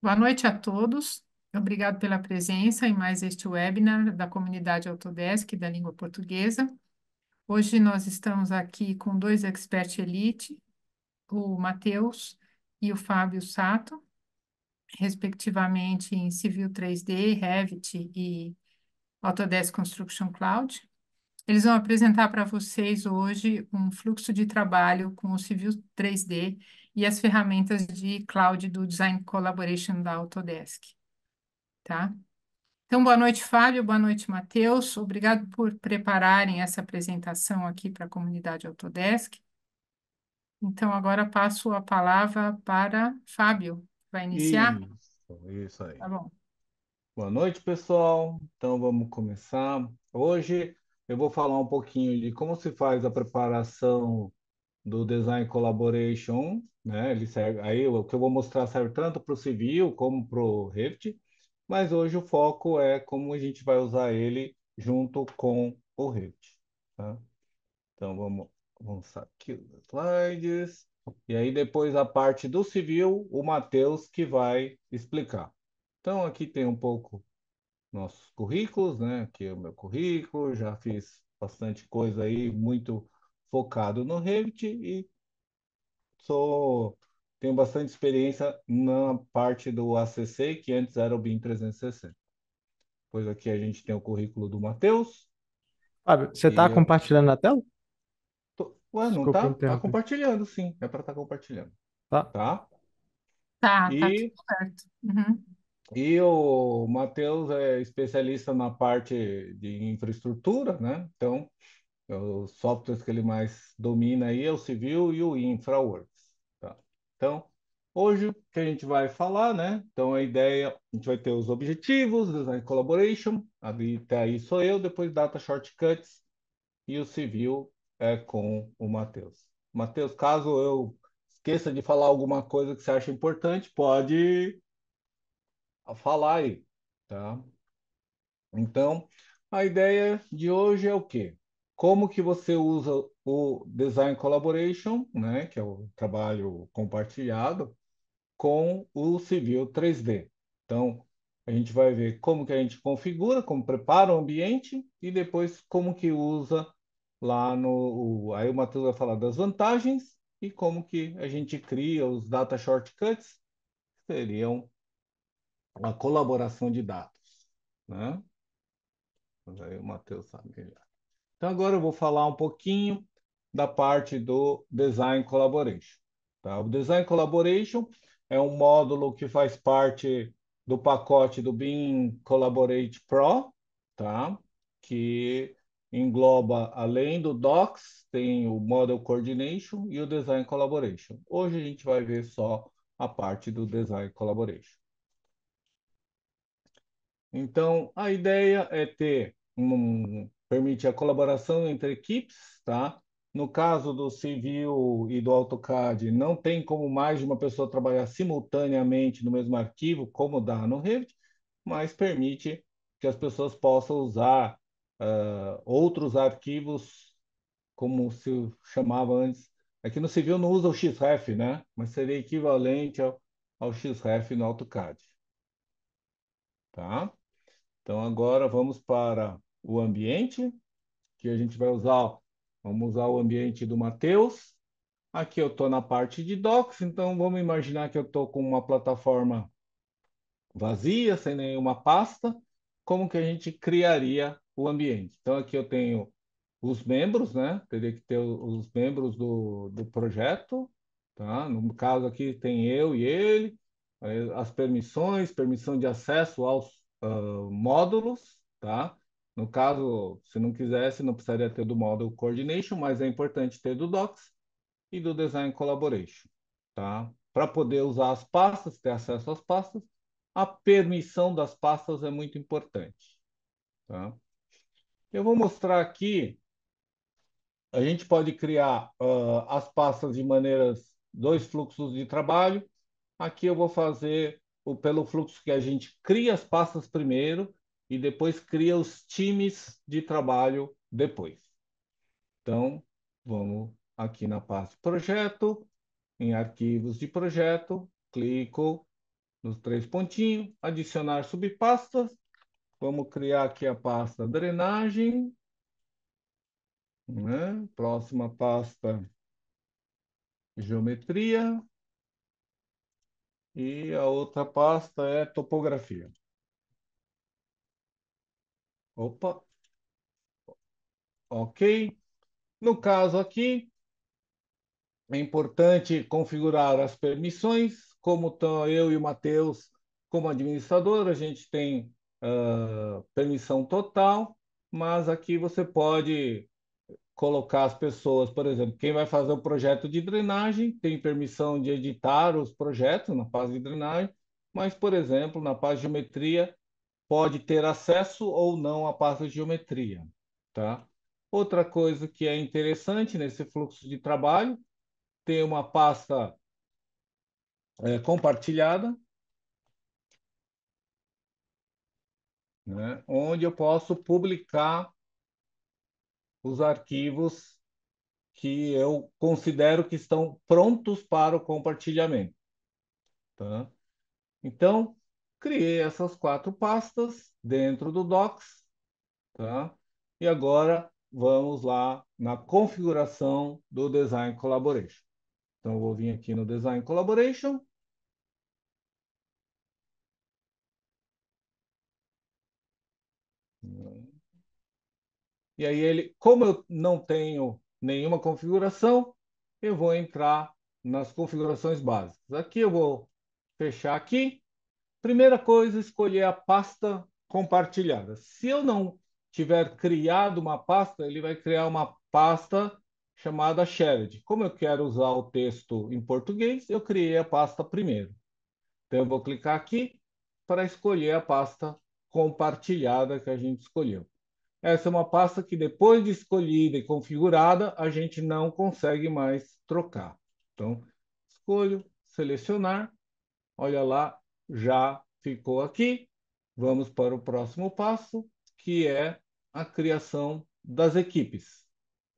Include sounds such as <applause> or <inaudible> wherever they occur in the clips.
Boa noite a todos. Obrigado pela presença em mais este webinar da comunidade Autodesk da língua portuguesa. Hoje nós estamos aqui com dois experts elite, o Matheus e o Fábio Sato, respectivamente em Civil 3D, Revit e Autodesk Construction Cloud. Eles vão apresentar para vocês hoje um fluxo de trabalho com o Civil 3D e as ferramentas de cloud do Design Collaboration da Autodesk, tá? Então, boa noite, Fábio, boa noite, Matheus. Obrigado por prepararem essa apresentação aqui para a comunidade Autodesk. Então, agora passo a palavra para Fábio. Vai iniciar? Isso, isso aí. Tá bom. Boa noite, pessoal. Então, vamos começar. Hoje eu vou falar um pouquinho de como se faz a preparação do Design Collaboration, né? Ele serve, aí o que eu vou mostrar serve tanto para o civil como para o Revit, mas hoje o foco é como a gente vai usar ele junto com o Revit. Tá? Então vamos avançar aqui os slides. E aí depois a parte do civil, o Matheus que vai explicar. Então aqui tem um pouco nossos currículos, né? Aqui é o meu currículo, já fiz bastante coisa aí, muito focado no Revit e sou tenho bastante experiência na parte do ACC, que antes era o BIM 360. Pois aqui a gente tem o currículo do Matheus. Fábio, você está eu... compartilhando na tela? Tô... Ué, não tá? tá compartilhando, sim. É para estar tá compartilhando. Tá? Tá, tá, tá e... tá certo. Uhum. E o Matheus é especialista na parte de infraestrutura, né? Então, é os softwares que ele mais domina aí é o civil e o InfraWorks. Tá? Então, hoje o que a gente vai falar, né? Então, a ideia, a gente vai ter os objetivos, Design Collaboration, ali até aí sou eu, depois Data Shortcuts e o civil é com o Matheus. Matheus, caso eu esqueça de falar alguma coisa que você acha importante, pode falar aí, tá? Então, a ideia de hoje é o quê? como que você usa o design collaboration, né, que é o trabalho compartilhado, com o civil 3D. Então, a gente vai ver como que a gente configura, como prepara o ambiente e depois como que usa lá no... Aí o Matheus vai falar das vantagens e como que a gente cria os data shortcuts, que seriam a colaboração de dados, né? Mas aí o Matheus sabe melhor. Então, agora eu vou falar um pouquinho da parte do Design Collaboration. Tá? O Design Collaboration é um módulo que faz parte do pacote do BIM Collaborate Pro, tá? que engloba, além do Docs, tem o Model Coordination e o Design Collaboration. Hoje a gente vai ver só a parte do Design Collaboration. Então, a ideia é ter um permite a colaboração entre equipes, tá? No caso do Civil e do AutoCAD, não tem como mais de uma pessoa trabalhar simultaneamente no mesmo arquivo, como dá no Revit, mas permite que as pessoas possam usar uh, outros arquivos, como se chamava antes. Aqui é no Civil não usa o XREF, né? Mas seria equivalente ao, ao XREF no AutoCAD. Tá? Então, agora vamos para o ambiente, que a gente vai usar, vamos usar o ambiente do Matheus. Aqui eu estou na parte de docs, então vamos imaginar que eu estou com uma plataforma vazia, sem nenhuma pasta. Como que a gente criaria o ambiente? Então aqui eu tenho os membros, né? Teria que ter os membros do, do projeto, tá? No caso aqui tem eu e ele, eh, as permissões, permissão de acesso aos uh, módulos, tá? No caso, se não quisesse, não precisaria ter do Model Coordination, mas é importante ter do Docs e do Design Collaboration, tá? Para poder usar as pastas, ter acesso às pastas, a permissão das pastas é muito importante, tá? Eu vou mostrar aqui, a gente pode criar uh, as pastas de maneiras, dois fluxos de trabalho. Aqui eu vou fazer o, pelo fluxo que a gente cria as pastas primeiro, e depois cria os times de trabalho depois. Então, vamos aqui na parte projeto, em arquivos de projeto, clico nos três pontinhos, adicionar subpastas, vamos criar aqui a pasta drenagem, né? próxima pasta geometria, e a outra pasta é topografia. Opa, ok. No caso aqui, é importante configurar as permissões, como tá eu e o Matheus, como administrador, a gente tem uh, permissão total, mas aqui você pode colocar as pessoas, por exemplo, quem vai fazer o projeto de drenagem tem permissão de editar os projetos na fase de drenagem, mas, por exemplo, na fase de geometria, pode ter acesso ou não à pasta de geometria. Tá? Outra coisa que é interessante nesse fluxo de trabalho, tem uma pasta é, compartilhada, né, onde eu posso publicar os arquivos que eu considero que estão prontos para o compartilhamento. Tá? Então, criei essas quatro pastas dentro do Docs, tá? E agora vamos lá na configuração do Design Collaboration. Então, eu vou vir aqui no Design Collaboration. E aí ele, como eu não tenho nenhuma configuração, eu vou entrar nas configurações básicas. Aqui eu vou fechar aqui Primeira coisa, escolher a pasta compartilhada. Se eu não tiver criado uma pasta, ele vai criar uma pasta chamada shared. Como eu quero usar o texto em português, eu criei a pasta primeiro. Então, eu vou clicar aqui para escolher a pasta compartilhada que a gente escolheu. Essa é uma pasta que, depois de escolhida e configurada, a gente não consegue mais trocar. Então, escolho, selecionar, olha lá, já ficou aqui. Vamos para o próximo passo, que é a criação das equipes.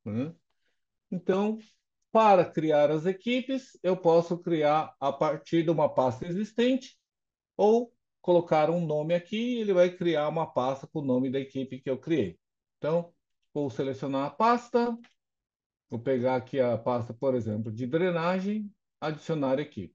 Né? Então, para criar as equipes, eu posso criar a partir de uma pasta existente ou colocar um nome aqui e ele vai criar uma pasta com o nome da equipe que eu criei. Então, vou selecionar a pasta, vou pegar aqui a pasta, por exemplo, de drenagem, adicionar equipe.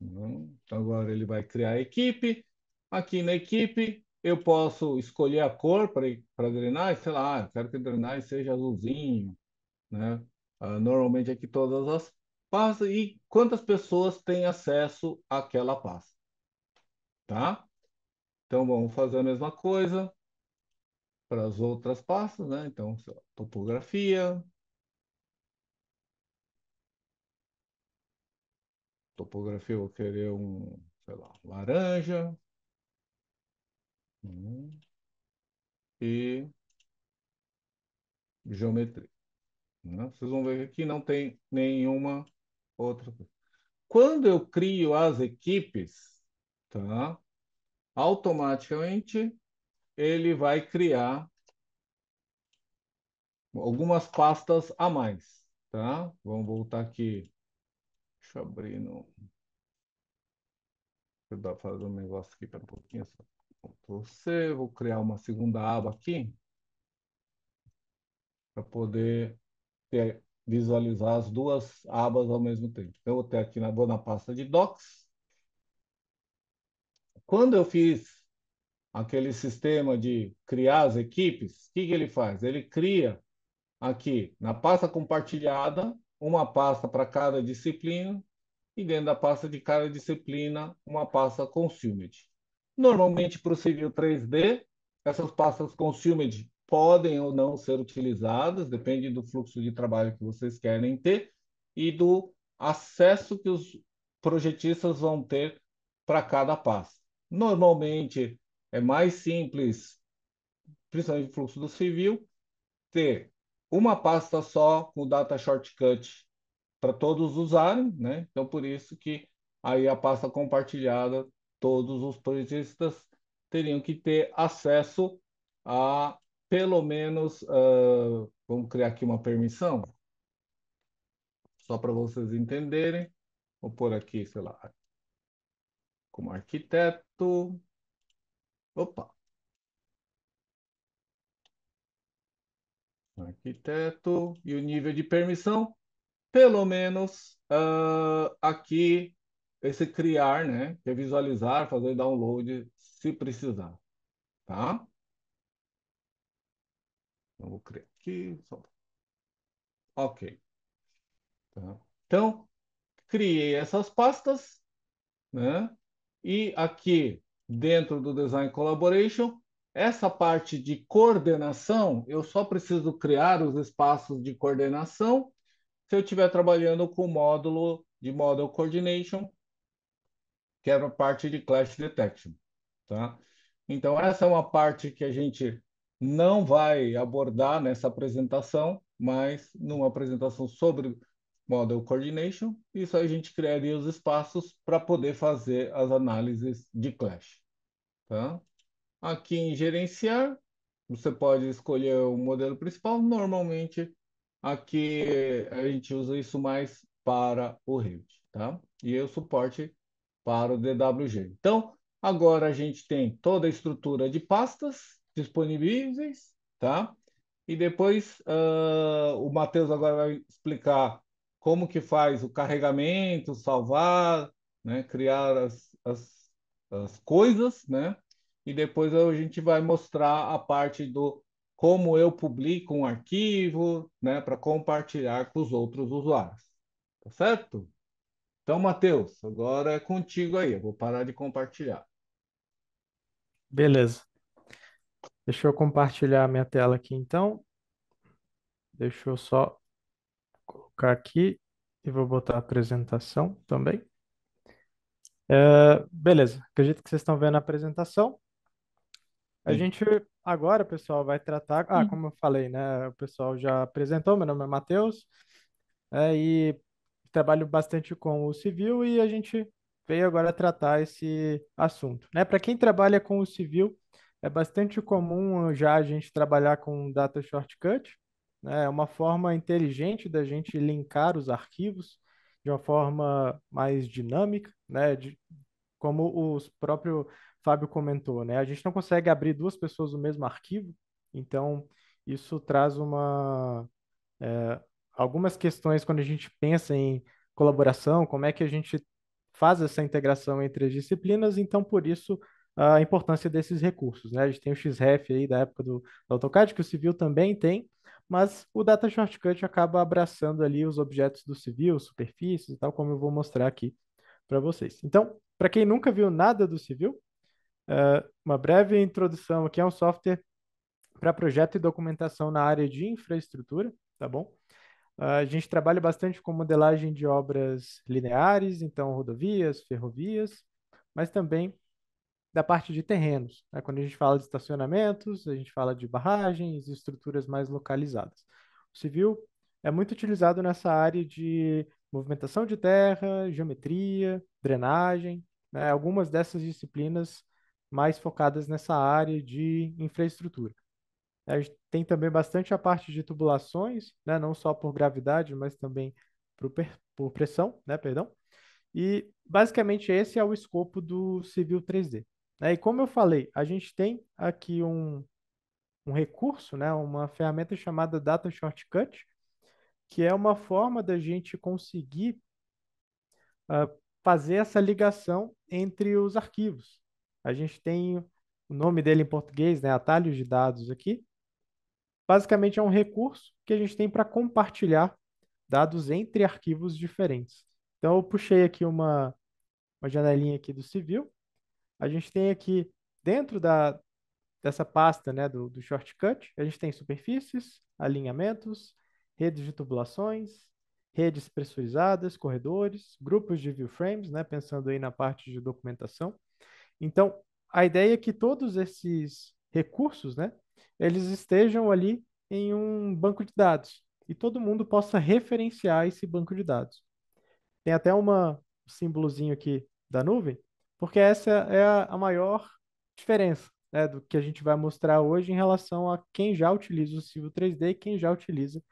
Né? Então, agora ele vai criar a equipe. Aqui na equipe, eu posso escolher a cor para drenar, sei lá, quero que a drenagem seja azulzinho, né? Ah, normalmente aqui todas as pastas e quantas pessoas têm acesso àquela pasta, tá? Então, vamos fazer a mesma coisa para as outras pastas, né? Então, topografia, Topografia eu vou querer um, sei lá, laranja. Hum. E geometria. Né? Vocês vão ver que aqui não tem nenhuma outra coisa. Quando eu crio as equipes, tá? automaticamente ele vai criar algumas pastas a mais. Tá? Vamos voltar aqui Deixa eu abrir no. Vou dar fazer um negócio aqui para um pouquinho. Só. Ctrl C, vou criar uma segunda aba aqui para poder ter, visualizar as duas abas ao mesmo tempo. Então, eu vou ter aqui na, vou na pasta de docs. Quando eu fiz aquele sistema de criar as equipes, o que, que ele faz? Ele cria aqui na pasta compartilhada uma pasta para cada disciplina e dentro da pasta de cada disciplina, uma pasta consumed. Normalmente, para o civil 3D, essas pastas consumed podem ou não ser utilizadas, depende do fluxo de trabalho que vocês querem ter e do acesso que os projetistas vão ter para cada pasta. Normalmente, é mais simples, principalmente o fluxo do civil, ter uma pasta só com data shortcut para todos usarem, né? Então por isso que aí a pasta compartilhada, todos os projetistas teriam que ter acesso a pelo menos, uh, vamos criar aqui uma permissão, só para vocês entenderem. Vou pôr aqui, sei lá, como arquiteto. Opa! arquiteto e o nível de permissão, pelo menos uh, aqui esse criar, né? Que é visualizar, fazer download se precisar, tá? Então, vou criar aqui, só. Ok. Tá. Então, criei essas pastas, né? E aqui, dentro do Design Collaboration, essa parte de coordenação, eu só preciso criar os espaços de coordenação se eu estiver trabalhando com o módulo de Model Coordination, que era é a parte de Clash Detection. Tá? Então, essa é uma parte que a gente não vai abordar nessa apresentação, mas numa apresentação sobre Model Coordination, isso a gente criaria os espaços para poder fazer as análises de Clash. Tá? Aqui em gerenciar, você pode escolher o modelo principal. Normalmente, aqui a gente usa isso mais para o Rails, tá? E o suporte para o DWG. Então, agora a gente tem toda a estrutura de pastas disponíveis, tá? E depois uh, o Matheus agora vai explicar como que faz o carregamento, salvar, né? criar as, as, as coisas, né? e depois a gente vai mostrar a parte do como eu publico um arquivo, né, para compartilhar com os outros usuários. Tá certo? Então, Matheus, agora é contigo aí. Eu vou parar de compartilhar. Beleza. Deixa eu compartilhar a minha tela aqui, então. Deixa eu só colocar aqui e vou botar a apresentação também. É, beleza, acredito que vocês estão vendo a apresentação. A gente agora, pessoal, vai tratar. Ah, hum. como eu falei, né? O pessoal já apresentou. Meu nome é Matheus é, e trabalho bastante com o civil e a gente veio agora tratar esse assunto, né? Para quem trabalha com o civil, é bastante comum já a gente trabalhar com data shortcut. Né? É uma forma inteligente da gente linkar os arquivos de uma forma mais dinâmica, né? De, como os próprios Fábio comentou, né? A gente não consegue abrir duas pessoas no mesmo arquivo, então isso traz uma é, algumas questões quando a gente pensa em colaboração, como é que a gente faz essa integração entre as disciplinas, então por isso a importância desses recursos, né? A gente tem o XREF aí da época do, do AutoCAD, que o civil também tem, mas o Data Shortcut acaba abraçando ali os objetos do civil, superfícies e tal, como eu vou mostrar aqui para vocês. Então, para quem nunca viu nada do civil, uma breve introdução aqui é um software para projeto e documentação na área de infraestrutura, tá bom? Uh, a gente trabalha bastante com modelagem de obras lineares, então rodovias, ferrovias, mas também da parte de terrenos. Né? Quando a gente fala de estacionamentos, a gente fala de barragens, estruturas mais localizadas. O civil é muito utilizado nessa área de movimentação de terra, geometria, drenagem. Né? Algumas dessas disciplinas mais focadas nessa área de infraestrutura. A gente tem também bastante a parte de tubulações, né, não só por gravidade, mas também por, por pressão, né, perdão. E basicamente esse é o escopo do Civil 3D. Né? E como eu falei, a gente tem aqui um, um recurso, né, uma ferramenta chamada Data Shortcut, que é uma forma da gente conseguir uh, fazer essa ligação entre os arquivos. A gente tem o nome dele em português, né, atalhos de dados aqui. Basicamente é um recurso que a gente tem para compartilhar dados entre arquivos diferentes. Então eu puxei aqui uma, uma janelinha aqui do civil. A gente tem aqui dentro da, dessa pasta né, do, do shortcut, a gente tem superfícies, alinhamentos, redes de tubulações, redes pressurizadas, corredores, grupos de view frames, né, pensando aí na parte de documentação, então, a ideia é que todos esses recursos, né, eles estejam ali em um banco de dados e todo mundo possa referenciar esse banco de dados. Tem até um símbolozinho aqui da nuvem, porque essa é a, maior diferença né, do que a gente vai mostrar hoje em relação a quem já utiliza o Civil 3D e quem já utiliza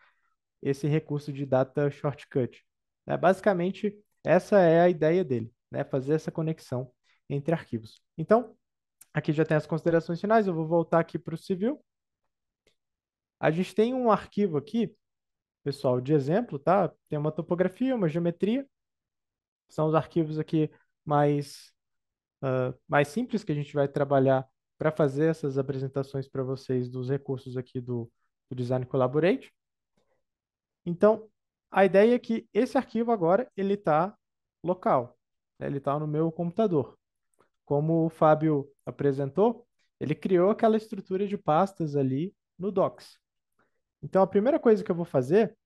esse recurso de data shortcut. Né? Basicamente, essa é a ideia dele, né? fazer essa conexão entre arquivos. Então, aqui já tem as considerações finais, eu vou voltar aqui para o civil. A gente tem um arquivo aqui, pessoal, de exemplo, tá? Tem uma topografia, uma geometria. São os arquivos aqui mais, uh, mais simples que a gente vai trabalhar para fazer essas apresentações para vocês dos recursos aqui do, do Design Collaborate. Então, a ideia é que esse arquivo agora ele está local, né? ele está no meu computador como o Fábio apresentou, ele criou aquela estrutura de pastas ali no Docs. Então, a primeira coisa que eu vou fazer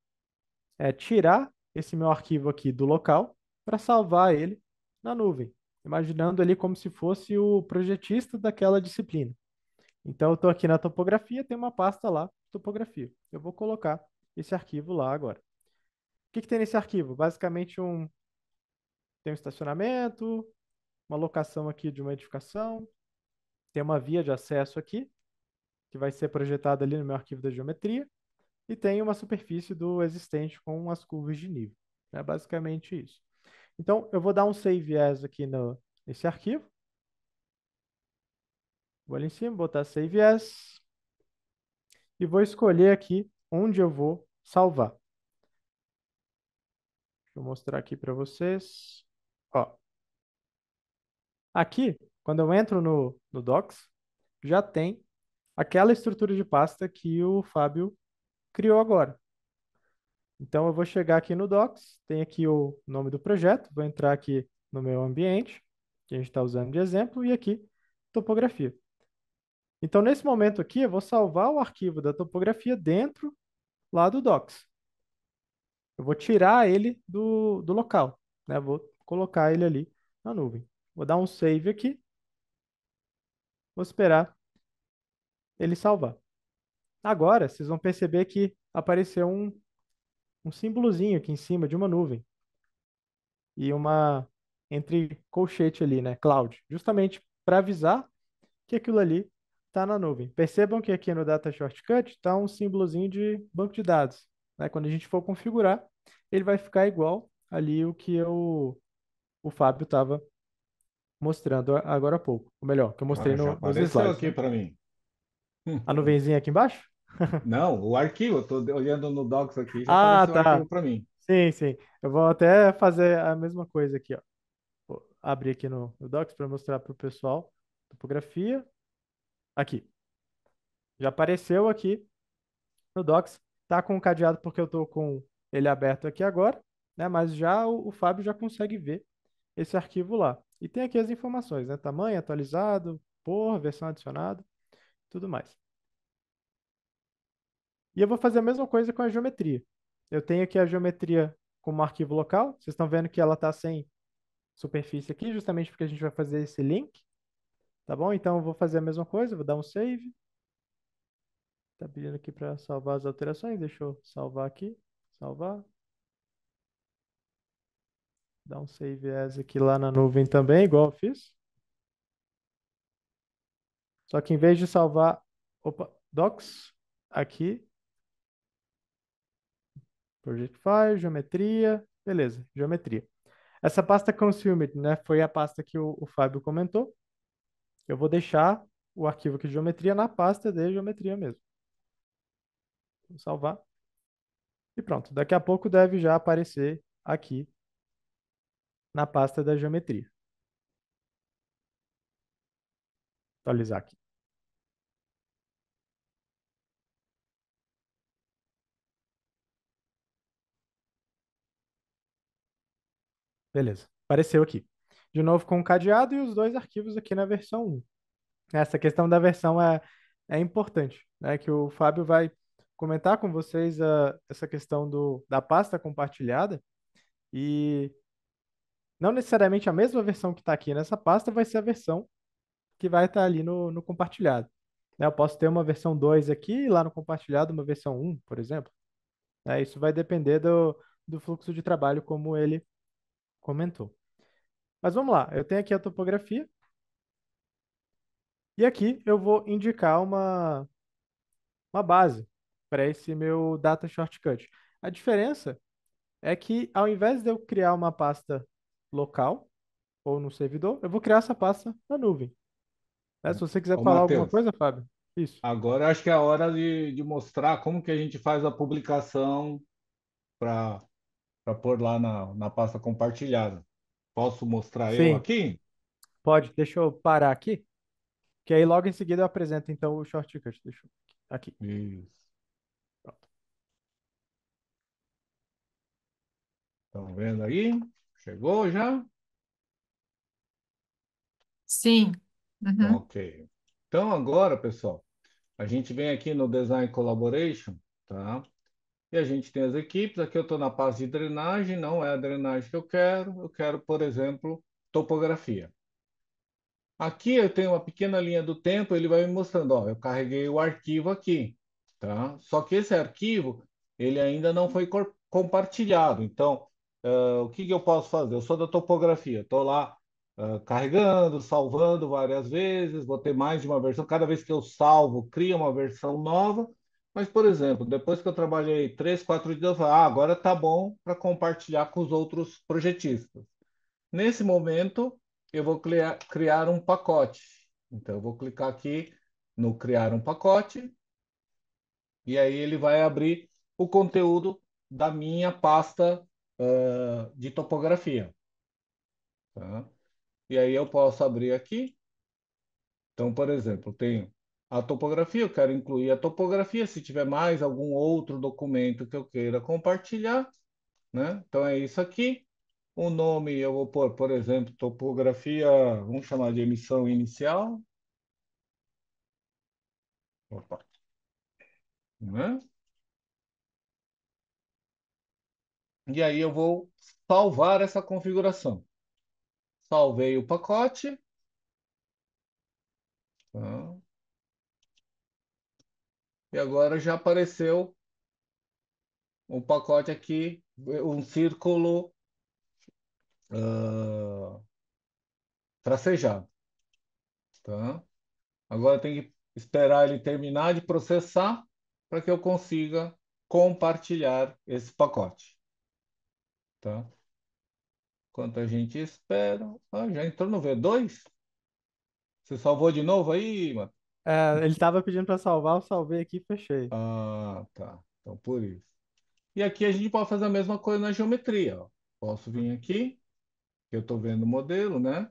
é tirar esse meu arquivo aqui do local para salvar ele na nuvem, imaginando ele como se fosse o projetista daquela disciplina. Então, eu estou aqui na topografia, tem uma pasta lá, topografia. Eu vou colocar esse arquivo lá agora. O que, que tem nesse arquivo? Basicamente, um tem um estacionamento, uma locação aqui de uma edificação, tem uma via de acesso aqui, que vai ser projetada ali no meu arquivo da geometria, e tem uma superfície do existente com as curvas de nível. É basicamente isso. Então, eu vou dar um save as aqui no, nesse arquivo. Vou ali em cima, botar save as. E vou escolher aqui onde eu vou salvar. Deixa eu mostrar aqui para vocês. Ó, Aqui, quando eu entro no, no Docs, já tem aquela estrutura de pasta que o Fábio criou agora. Então, eu vou chegar aqui no Docs, tem aqui o nome do projeto, vou entrar aqui no meu ambiente, que a gente está usando de exemplo, e aqui, topografia. Então, nesse momento aqui, eu vou salvar o arquivo da topografia dentro lá do Docs. Eu vou tirar ele do, do local, né? Vou colocar ele ali na nuvem. Vou dar um save aqui. Vou esperar ele salvar. Agora, vocês vão perceber que apareceu um, um símbolozinho aqui em cima de uma nuvem. E uma entre colchete ali, né? Cloud. Justamente para avisar que aquilo ali está na nuvem. Percebam que aqui no Data Shortcut está um símbolozinho de banco de dados. Né? Quando a gente for configurar, ele vai ficar igual ali o que eu, o Fábio estava mostrando agora há pouco. Ou melhor, que eu mostrei no, nos é slides. aqui né? para mim. Hum. A nuvenzinha aqui embaixo? <laughs> Não, o arquivo. Estou olhando no Docs aqui. Já ah, tá. para mim. Sim, sim. Eu vou até fazer a mesma coisa aqui. Ó. Vou abrir aqui no, no Docs para mostrar para o pessoal. Topografia. Aqui. Já apareceu aqui no Docs. Tá com o cadeado porque eu estou com ele aberto aqui agora, né? Mas já o, o Fábio já consegue ver esse arquivo lá. E tem aqui as informações, né? Tamanho atualizado, por, versão adicionada, tudo mais. E eu vou fazer a mesma coisa com a geometria. Eu tenho aqui a geometria como arquivo local. Vocês estão vendo que ela está sem superfície aqui, justamente porque a gente vai fazer esse link. Tá bom? Então, eu vou fazer a mesma coisa, vou dar um save. Está pedindo aqui para salvar as alterações. Deixa eu salvar aqui. Salvar. Dá um save as aqui lá na nuvem também, igual eu fiz. Só que em vez de salvar, opa, docs, aqui, project file, geometria, beleza, geometria. Essa pasta consumed, né, foi a pasta que o, o Fábio comentou. Eu vou deixar o arquivo aqui de geometria na pasta de geometria mesmo. Vou salvar. E pronto, daqui a pouco deve já aparecer aqui na pasta da geometria. Atualizar aqui. Beleza, apareceu aqui. De novo com o um cadeado e os dois arquivos aqui na versão 1. Essa questão da versão é, é importante, né? Que o Fábio vai comentar com vocês a, ah, essa questão do, da pasta compartilhada e não necessariamente a mesma versão que está aqui nessa pasta vai ser a versão que vai estar tá ali no, no compartilhado. Né? Eu posso ter uma versão 2 aqui e lá no compartilhado uma versão 1, por exemplo. Né? Isso vai depender do, do fluxo de trabalho, como ele comentou. Mas vamos lá, eu tenho aqui a topografia. E aqui eu vou indicar uma, uma base para esse meu data shortcut. A diferença é que ao invés de eu criar uma pasta local ou no servidor, eu vou criar essa pasta na nuvem. Né? Se né? você quiser Ô, falar Mateus, alguma coisa, Fábio, isso. Agora acho que é a hora de, de mostrar como que a gente faz a publicação para pôr lá na, na pasta compartilhada. Posso mostrar Sim. eu aqui? Pode, deixa eu parar aqui. Que aí logo em seguida eu apresento então o shortcut. Deixa eu... aqui. Isso. Pronto. Estão vendo aí? Chegou já? Sim. Uhum. Ok. Então, agora, pessoal, a gente vem aqui no Design Collaboration, tá? E a gente tem as equipes. Aqui eu estou na parte de drenagem, não é a drenagem que eu quero. Eu quero, por exemplo, topografia. Aqui eu tenho uma pequena linha do tempo, ele vai me mostrando, ó, eu carreguei o arquivo aqui, tá? Só que esse arquivo, ele ainda não foi compartilhado. Então, uh, o que, que, eu posso fazer? Eu sou da topografia, estou lá uh, carregando, salvando várias vezes, vou ter mais de uma versão. Cada vez que eu salvo, cria uma versão nova. Mas, por exemplo, depois que eu trabalhei três, quatro dias, eu falo, ah, agora está bom para compartilhar com os outros projetistas. Nesse momento, eu vou criar, criar um pacote. Então, eu vou clicar aqui no criar um pacote e aí ele vai abrir o conteúdo da minha pasta uh, de topografia. Tá? E aí eu posso abrir aqui. Então, por exemplo, tenho a topografia, eu quero incluir a topografia. Se tiver mais algum outro documento que eu queira compartilhar, né? Então é isso aqui. O nome eu vou pôr, por exemplo, topografia, vamos chamar de emissão inicial. Opa. Né? E aí eu vou salvar essa configuração. Salvei o pacote. Tá. E agora já apareceu um pacote aqui, um círculo uh, ah, tracejado. Tá? Agora tem que esperar ele terminar de processar para que eu consiga compartilhar esse pacote tá? Enquanto a gente espera. Ah, já entrou no V2? Você salvou de novo aí, mano? É, ele estava pedindo para salvar, eu salvei aqui e fechei. Ah, tá. Então por isso. E aqui a gente pode fazer a mesma coisa na geometria. Ó. Posso vir aqui, eu estou vendo o modelo, né?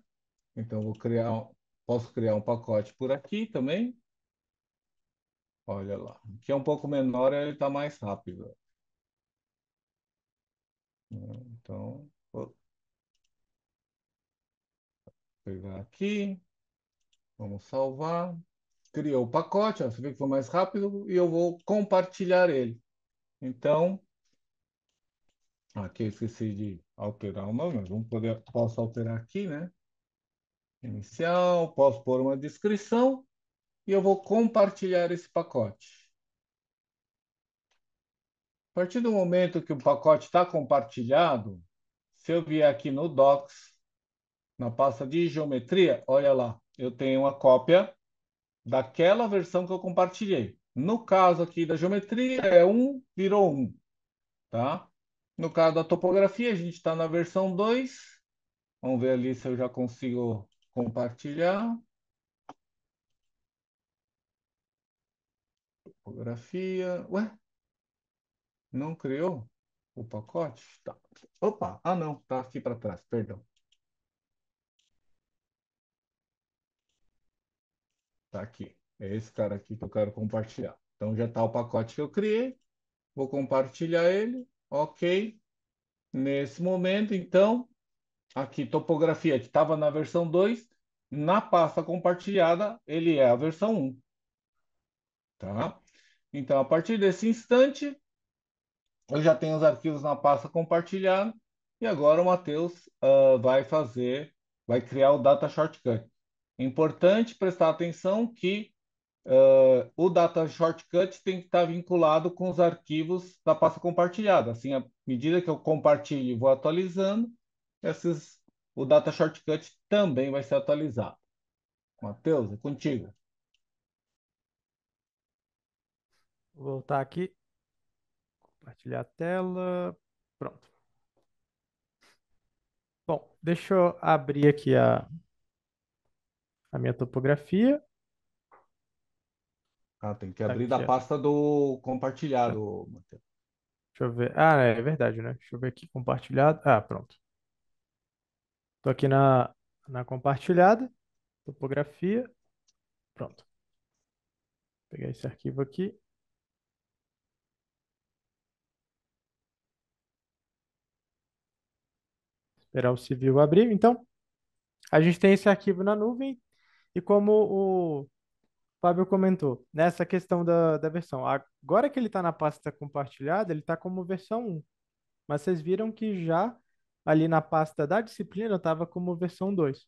Então vou criar, posso criar um pacote por aqui também. Olha lá, que é um pouco menor, ele está mais rápido. Então, vou pegar aqui. Vamos salvar. Criou o pacote, ó, você vê que foi mais rápido e eu vou compartilhar ele. Então, aqui eu esqueci de alterar o nome, mas vamos poder, posso alterar aqui, né? Inicial, posso pôr uma descrição e eu vou compartilhar esse pacote. A partir do momento que o pacote está compartilhado, se eu vier aqui no Docs, na pasta de geometria, olha lá, eu tenho uma cópia daquela versão que eu compartilhei. No caso aqui da geometria, é 1, virou 1. Tá? No caso da topografia, a gente está na versão 2. Vamos ver ali se eu já consigo compartilhar. Topografia. Ué, não criou o pacote? Tá. Opa, ah não, tá aqui para trás, perdão. Tá aqui. É esse cara aqui que eu quero compartilhar. Então já está o pacote que eu criei. Vou compartilhar ele. Ok. Nesse momento, então, aqui, topografia, que estava na versão 2, na pasta compartilhada, ele é a versão 1. Tá? Então, a partir desse instante, eu já tenho os arquivos na pasta compartilhada e agora o Matheus uh, vai fazer, vai criar o Data Shortcut. É importante prestar atenção que uh, o Data Shortcut tem que estar vinculado com os arquivos da pasta compartilhada. Assim, à medida que eu compartilho e vou atualizando, esses, o Data Shortcut também vai ser atualizado. Matheus, é contigo. Vou voltar aqui. Compartilhar a tela. Pronto. Bom, deixa eu abrir aqui a, a minha topografia. Ah, tem que tá abrir aqui, da pasta do compartilhado, Matheus. Deixa eu ver. Ah, é, é verdade, né? Deixa eu ver aqui, compartilhado. Ah, pronto. Estou aqui na, na compartilhada, topografia. Pronto. Vou pegar esse arquivo aqui. geral Civil abrir. Então, a gente tem esse arquivo na nuvem e como o Fábio comentou, nessa né, questão da, da versão, agora que ele está na pasta compartilhada, ele está como versão 1. Mas vocês viram que já ali na pasta da disciplina estava como versão 2.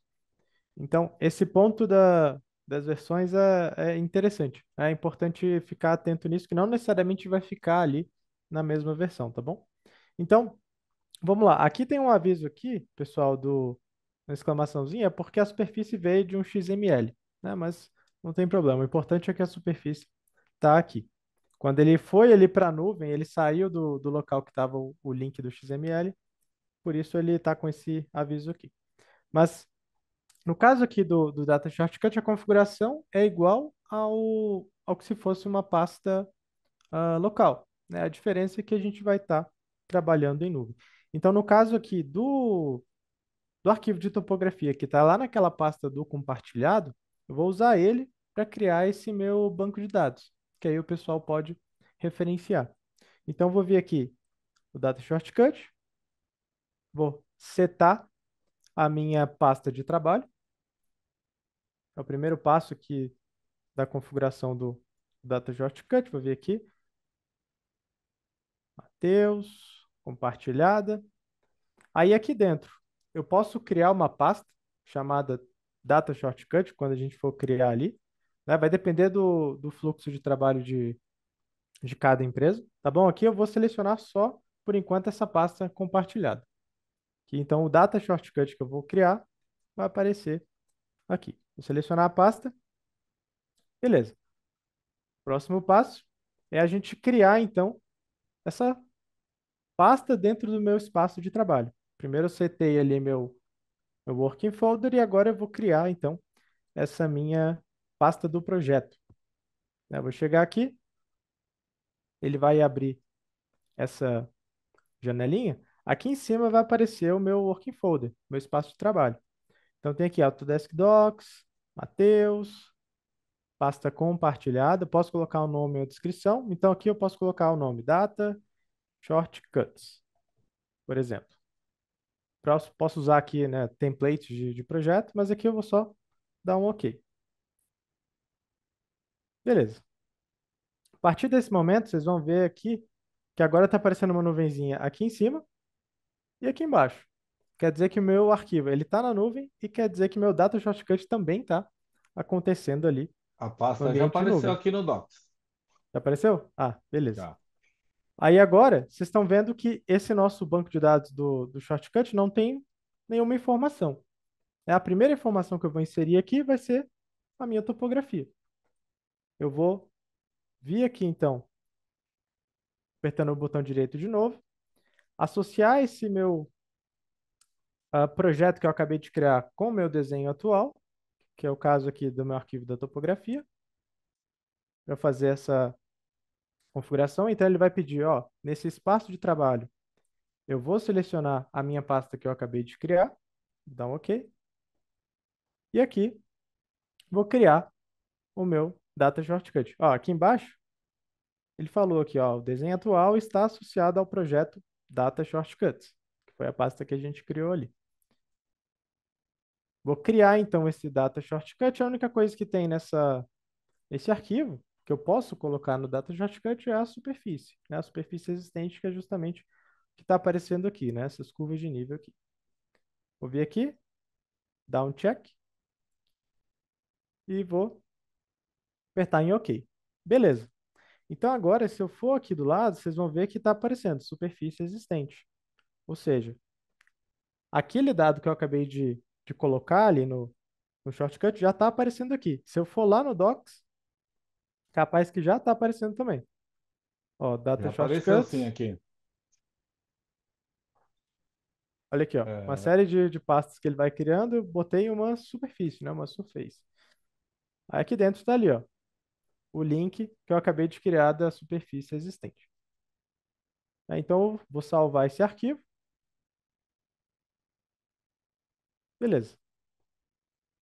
Então, esse ponto da, das versões é, é interessante. É importante ficar atento nisso, que não necessariamente vai ficar ali na mesma versão, tá bom? Então, Vamos lá, aqui tem um aviso aqui, pessoal, do na exclamaçãozinha, é porque a superfície veio de um XML, né? Mas não tem problema, o importante é que a superfície está aqui. Quando ele foi ali para a nuvem, ele saiu do, do local que estava o, o link do XML, por isso ele está com esse aviso aqui. Mas no caso aqui do, do Data Shortcut, a configuração é igual ao, ao que se fosse uma pasta uh, local. Né? A diferença é que a gente vai estar tá trabalhando em nuvem. Então, no caso aqui do, do arquivo de topografia, que está lá naquela pasta do compartilhado, eu vou usar ele para criar esse meu banco de dados, que aí o pessoal pode referenciar. Então, eu vou vir aqui o Data Shortcut, vou setar a minha pasta de trabalho. É o primeiro passo aqui da configuração do Data Shortcut. Vou vir aqui. Mateus compartilhada. Aí aqui dentro, eu posso criar uma pasta chamada Data Shortcut, quando a gente for criar ali. Né? Vai depender do, do fluxo de trabalho de, de cada empresa, tá bom? Aqui eu vou selecionar só, por enquanto, essa pasta compartilhada. Aqui, então, o Data Shortcut que eu vou criar vai aparecer aqui. Vou selecionar a pasta. Beleza. Próximo passo é a gente criar, então, essa pasta dentro do meu espaço de trabalho. Primeiro eu setei ali meu, meu working folder e agora eu vou criar, então, essa minha pasta do projeto. Eu vou chegar aqui, ele vai abrir essa janelinha. Aqui em cima vai aparecer o meu working folder, meu espaço de trabalho. Então tem aqui Autodesk Docs, Mateus, pasta compartilhada. Posso colocar o nome ou descrição. Então aqui eu posso colocar o nome data, shortcuts, por exemplo. Posso usar aqui né, templates de, de projeto, mas aqui eu vou só dar um OK. Beleza. A partir desse momento, vocês vão ver aqui que agora está aparecendo uma nuvenzinha aqui em cima e aqui embaixo. Quer dizer que o meu arquivo ele está na nuvem e quer dizer que meu data shortcut também está acontecendo ali. A pasta já apareceu aqui no Docs. Já apareceu? Ah, beleza. Já. Aí agora, vocês estão vendo que esse nosso banco de dados do, do shortcut não tem nenhuma informação. É a primeira informação que eu vou inserir aqui vai ser a minha topografia. Eu vou vir aqui, então, apertando o botão direito de novo, associar esse meu uh, projeto que eu acabei de criar com o meu desenho atual, que é o caso aqui do meu arquivo da topografia, para fazer essa configuração, então ele vai pedir, ó, nesse espaço de trabalho, eu vou selecionar a minha pasta que eu acabei de criar, dá um OK. E aqui, vou criar o meu Data Shortcut. Ó, aqui embaixo, ele falou aqui, ó, o desenho atual está associado ao projeto Data Shortcuts, que foi a pasta que a gente criou ali. Vou criar, então, esse Data Shortcut. A única coisa que tem nessa, nesse arquivo que eu posso colocar no data shortcut é a superfície, né? A superfície existente que é justamente o que está aparecendo aqui, né? Essas curvas de nível aqui. Vou vir aqui, dar um check e vou apertar em OK. Beleza. Então agora, se eu for aqui do lado, vocês vão ver que está aparecendo superfície existente. Ou seja, aquele dado que eu acabei de, de colocar ali no, no shortcut já está aparecendo aqui. Se eu for lá no Docs, Capaz que já está aparecendo também. Ó, data já shot assim aqui. Olha aqui, ó. É. Uma série de, de pastas que ele vai criando, eu botei uma superfície, né? Uma surface. Aí aqui dentro está ali, ó. O link que eu acabei de criar da superfície existente. então, eu vou salvar esse arquivo. Beleza.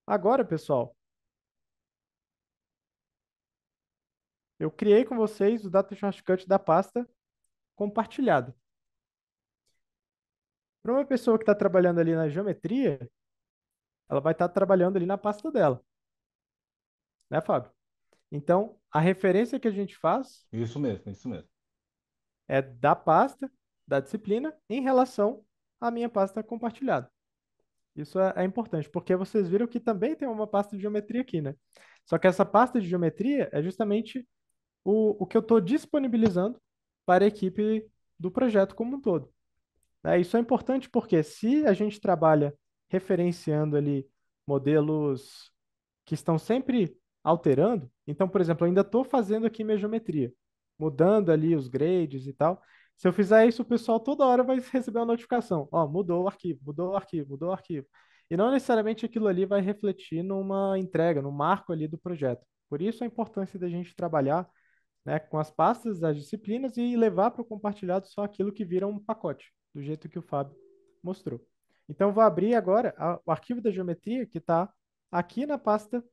Agora, pessoal, Eu criei com vocês o Data Shortcut da pasta compartilhada. Para uma pessoa que está trabalhando ali na geometria, ela vai estar tá trabalhando ali na pasta dela. Né, Fábio? Então, a referência que a gente faz. Isso mesmo, isso mesmo. É da pasta, da disciplina, em relação à minha pasta compartilhada. Isso é, é importante, porque vocês viram que também tem uma pasta de geometria aqui, né? Só que essa pasta de geometria é justamente o, o que eu estou disponibilizando para a equipe do projeto como um todo. É, isso é importante porque se a gente trabalha referenciando ali modelos que estão sempre alterando, então, por exemplo, eu ainda estou fazendo aqui minha geometria, mudando ali os grades e tal. Se eu fizer isso, o pessoal toda hora vai <laughs> receber uma notificação. Ó, mudou o arquivo, mudou o arquivo, mudou o arquivo. E não necessariamente aquilo ali vai refletir numa entrega, no marco ali do projeto. Por isso a importância da gente trabalhar né, com as pastas das disciplinas e levar para o compartilhado só aquilo que vira um pacote, do jeito que o Fábio mostrou. Então, vou abrir agora a, o arquivo da geometria que está aqui na pasta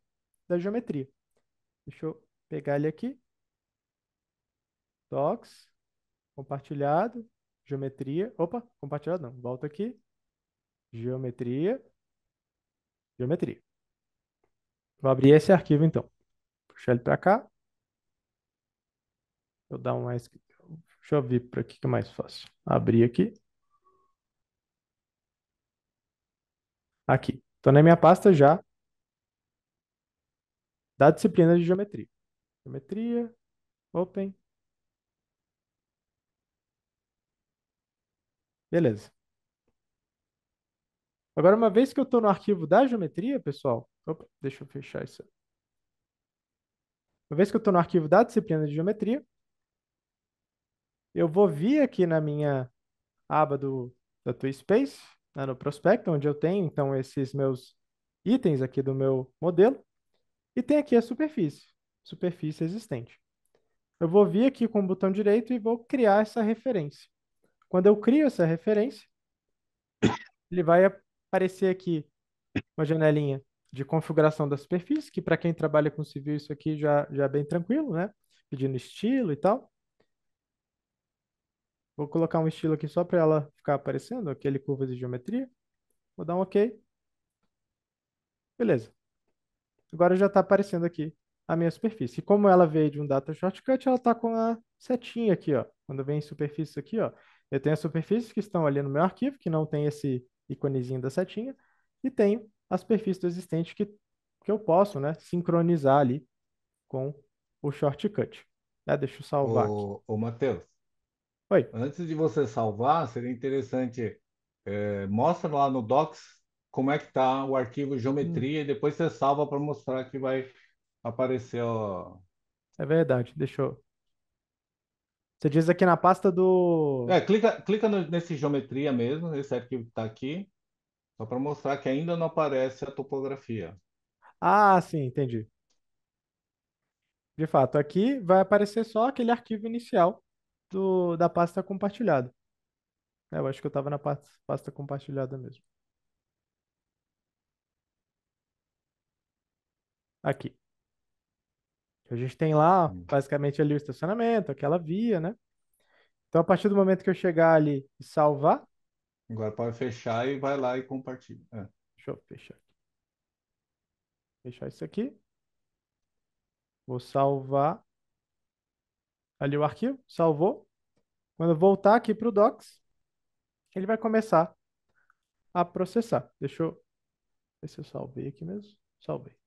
da geometria. Deixa eu pegar ele aqui. Docs, compartilhado, geometria. Opa, compartilhado não. Volta aqui. Geometria. Geometria. Vou abrir esse arquivo, então. Puxar ele para cá eu dar um mais, Deixa eu ver para aqui que é mais fácil. Abrir aqui. Aqui. Estou na minha pasta já da disciplina de geometria. Geometria, open. Beleza. Agora, uma vez que eu estou no arquivo da geometria, pessoal, opa, deixa eu fechar isso. Uma vez que eu estou no arquivo da disciplina de geometria, eu vou vir aqui na minha aba do, da Twspace, né, no prospecto, onde eu tenho então esses meus itens aqui do meu modelo, e tem aqui a superfície, superfície existente. Eu vou vir aqui com o botão direito e vou criar essa referência. Quando eu crio essa referência, ele vai aparecer aqui uma janelinha de configuração da superfície, que para quem trabalha com civil isso aqui já, já é bem tranquilo, né? Pedindo estilo e tal. Vou colocar um estilo aqui só para ela ficar aparecendo, aquele curva de geometria. Vou dar um OK. Beleza. Agora já está aparecendo aqui a minha superfície. E como ela veio de um data shortcut, ela está com a setinha aqui, ó. Quando vem superfície aqui, ó, eu tenho as superfícies que estão ali no meu arquivo, que não tem esse iconezinho da setinha, e tenho as superfícies existentes que, que eu posso né, sincronizar ali com o shortcut. Né? Deixa eu salvar ô, aqui. Ô, Matheus. Oi. Antes de você salvar, seria interessante é, mostra lá no Docs como é que tá o arquivo geometria hum. e depois você salva para mostrar que vai aparecer ó. É verdade. Deixa eu você diz aqui na pasta do. É, clica, clica no, nesse geometria mesmo, nesse arquivo que está aqui, só para mostrar que ainda não aparece a topografia. Ah, sim, entendi. De fato, aqui vai aparecer só aquele arquivo inicial do, da pasta compartilhada. É, eu acho que eu estava na pasta, pasta compartilhada mesmo. Aqui. A gente tem lá, hum. basicamente, ali o estacionamento, aquela via, né? Então, a partir do momento que eu chegar ali e salvar. Agora pode fechar e vai lá e compartilha. É. Deixa eu fechar aqui. Fechar isso aqui. Vou salvar ali o arquivo, salvou. Quando eu voltar aqui para o docs, ele vai começar a processar. Deixa eu ver se eu salvei aqui mesmo. Salvei.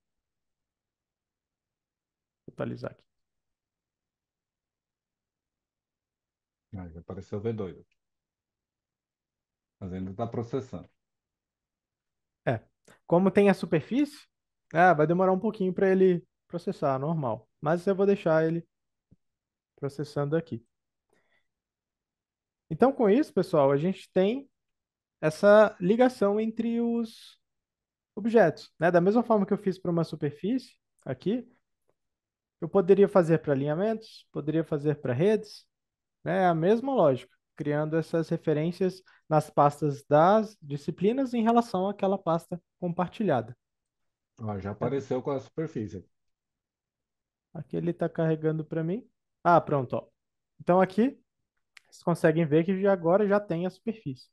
Totalizar aqui. Aí ah, apareceu V2. Mas ainda está processando. É. Como tem a superfície, é, vai demorar um pouquinho para ele processar, normal. Mas eu vou deixar ele processando aqui. Então, com isso, pessoal, a gente tem essa ligação entre os objetos. Né? Da mesma forma que eu fiz para uma superfície aqui, eu poderia fazer para alinhamentos, poderia fazer para redes. Né? É né? a mesma lógica, criando essas referências nas pastas das disciplinas em relação àquela pasta compartilhada. Ó, já apareceu com a superfície. Aqui ele está carregando para mim. Ah, pronto. Ó. Então aqui vocês conseguem ver que agora já tem a superfície.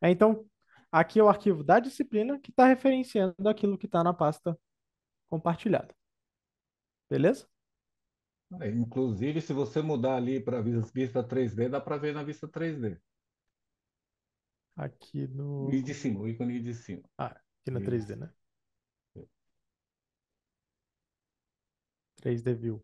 É, então, aqui é o arquivo da disciplina que está referenciando aquilo que está na pasta compartilhada. Beleza? É, inclusive, se você mudar ali para vista 3D, dá para ver na vista 3D. Aqui no. E de cima, o ícone de cima. Ah, aqui na Isso. 3D, né? 3D View.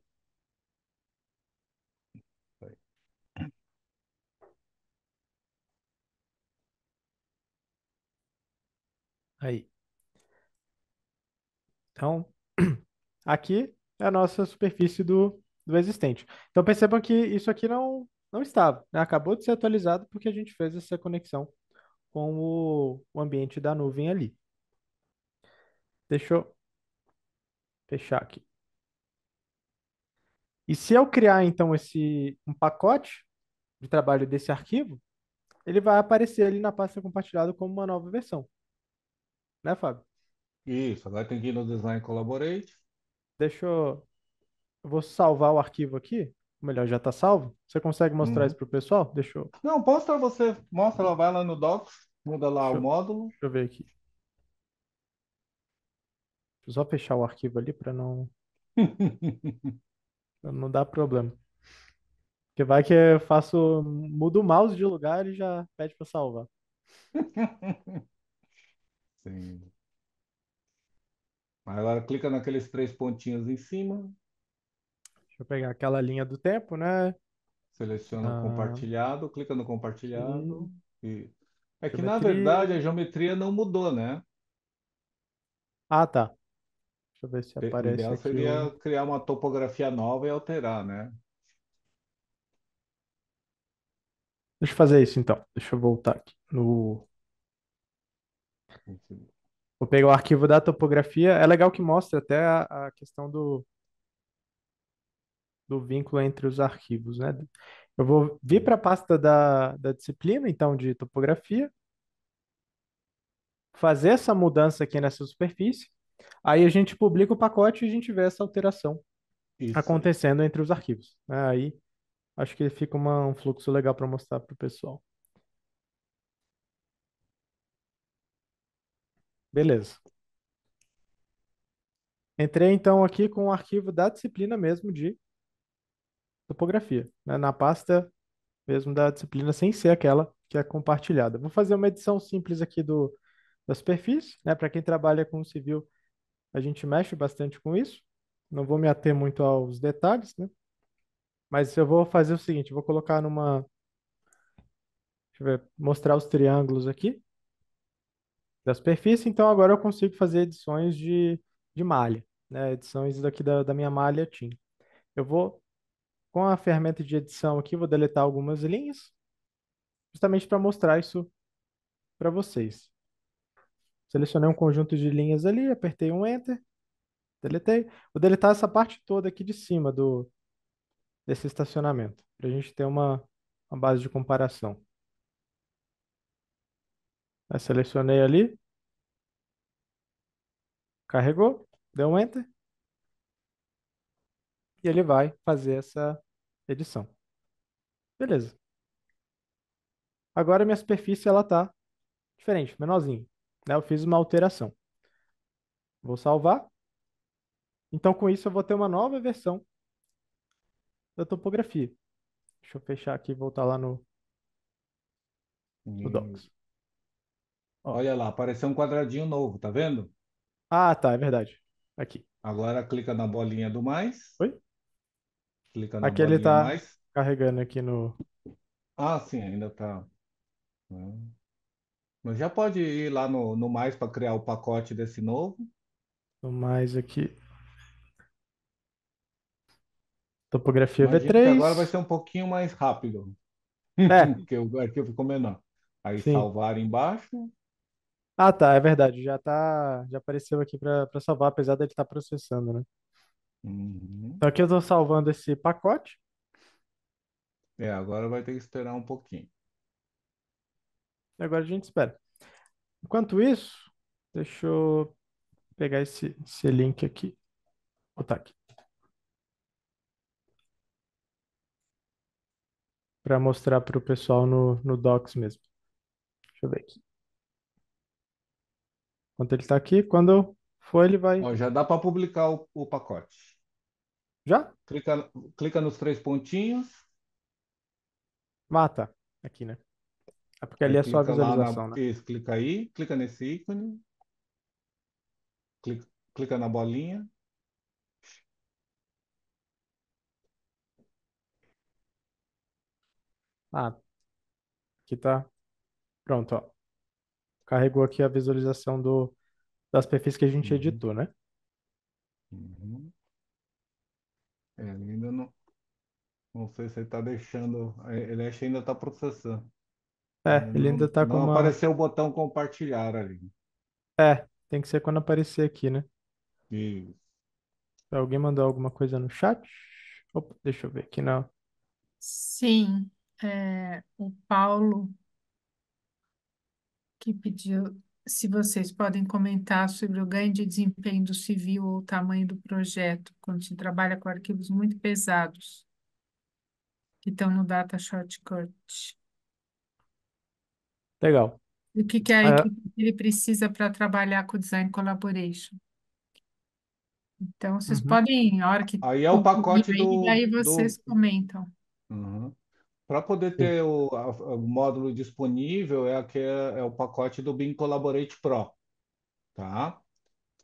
Aí. Então, <clears throat> aqui é a nossa superfície do, do existente. Então, percebam que isso aqui não, não estava, né? acabou de ser atualizado porque a gente fez essa conexão com o, o ambiente da nuvem ali. Deixa eu fechar aqui. E se eu criar, então, esse, um pacote de trabalho desse arquivo, ele vai aparecer ali na pasta compartilhada como uma nova versão né, Fábio? Isso, agora tem que ir no Design Collaborate. Deixa eu. vou salvar o arquivo aqui. Ou melhor, já está salvo. Você consegue mostrar uhum. isso para o pessoal? Deixa eu... Não, mostra você. Mostra, lá vai lá no Docs, muda lá o módulo. Deixa eu ver aqui. Deixa eu só fechar o arquivo ali para não. <laughs> não dar problema. Porque vai que eu faço. Mudo o mouse de lugar e já pede para salvar. <laughs> Sim. ela clica naqueles três pontinhos em cima, Deixa eu pegar aquela linha do tempo, né? seleciona Ah, compartilhado, clica no compartilhado e é que na verdade a geometria não mudou, né? Ah, tá. Deixa eu ver se O ideal aqui seria o. criar uma topografia nova e alterar, né? Deixa eu fazer isso então. Deixa eu voltar aqui no Vou pegar o arquivo da topografia. É legal que mostra até a, a questão do, do vínculo entre os arquivos, né? Eu vou vir para a pasta da, da disciplina, então, de topografia, fazer essa mudança aqui nessa superfície, aí a gente publica o pacote e a gente vê essa alteração Isso. acontecendo entre os arquivos. Né? Aí acho que fica uma, um fluxo legal para mostrar para o pessoal. Beleza. Entrei então aqui com o arquivo da disciplina mesmo de topografia, né, na pasta mesmo da disciplina, sem ser aquela que é compartilhada. Vou fazer uma edição simples aqui do, das perfis, né? Para quem trabalha com civil, a gente mexe bastante com isso. Não vou me ater muito aos detalhes, né? Mas eu vou fazer o seguinte, vou colocar numa... Deixa eu ver, mostrar os triângulos aqui da superfície, então agora eu consigo fazer edições de, de malha, né? edições daqui da, da minha malha TIM. Eu vou, com a ferramenta de edição aqui, vou deletar algumas linhas, justamente para mostrar isso para vocês. Selecionei um conjunto de linhas ali, apertei um Enter, deletei. Vou deletar essa parte toda aqui de cima do, desse estacionamento, para a gente ter uma, uma base de comparação. Aí selecionei ali. Carregou. Deu um Enter. E ele vai fazer essa edição. Beleza. Agora minha superfície ela tá diferente, menorzinha. Né? Eu fiz uma alteração. Vou salvar. Então, com isso, eu vou ter uma nova versão da topografia. Deixa eu fechar aqui e voltar lá no, no hum. Docs. Olha lá, apareceu um quadradinho novo, tá vendo? Ah, tá, é verdade. Aqui. Agora clica na bolinha do mais. Oi? Clica na Aqui bolinha ele tá mais. carregando aqui no. Ah, sim, ainda tá. Mas é. já pode ir lá no, no mais para criar o pacote desse novo. No mais aqui. Topografia V3. agora vai ser um pouquinho mais rápido. É. <laughs> Porque o arquivo ficou menor. Aí Sim. salvar embaixo. Ah, tá, é verdade. Já tá, já apareceu aqui para salvar, apesar dele estar tá processando, né? Uhum. Então aqui eu estou salvando esse pacote. É, agora vai ter que esperar um pouquinho. E agora a gente espera. Enquanto isso, deixa eu pegar esse, esse link aqui. Botar aqui. para mostrar o pessoal no, no Docs mesmo. Deixa eu ver aqui. Enquanto ele está aqui, quando for, ele vai. Ó, já dá para publicar o, o pacote. Já? Clica, clica nos três pontinhos. Mata. Aqui, né? É porque ali é só a visualização, na... né? Isso, clica aí, clica nesse ícone. Clica, clica na bolinha. Ah, aqui tá. Pronto, ó carregou aqui a visualização do, das perfis que a gente uhum. editou, né? Uhum. É, ainda não. Não sei se ele está deixando. É, ele que ainda está processando. É, é, ele ainda está com. Não uma... apareceu o botão compartilhar ali. É, tem que ser quando aparecer aqui, né? Isso. Alguém mandou alguma coisa no chat? Opa, deixa eu ver aqui, não. Sim, é, o Paulo que pediu se vocês podem comentar sobre o ganho de desempenho do civil ou o tamanho do projeto, quando se trabalha com arquivos muito pesados, que estão no Data Shortcut. Legal. E o que, que a ah. equipe ele precisa para trabalhar com o Design Collaboration? Então, vocês uhum. podem, a hora que. Aí é o pacote do. E aí vocês do... comentam. Uhum. Para poder ter o, a, o, módulo disponível, é, aqui, é, é, o pacote do BIM Collaborate Pro. Tá?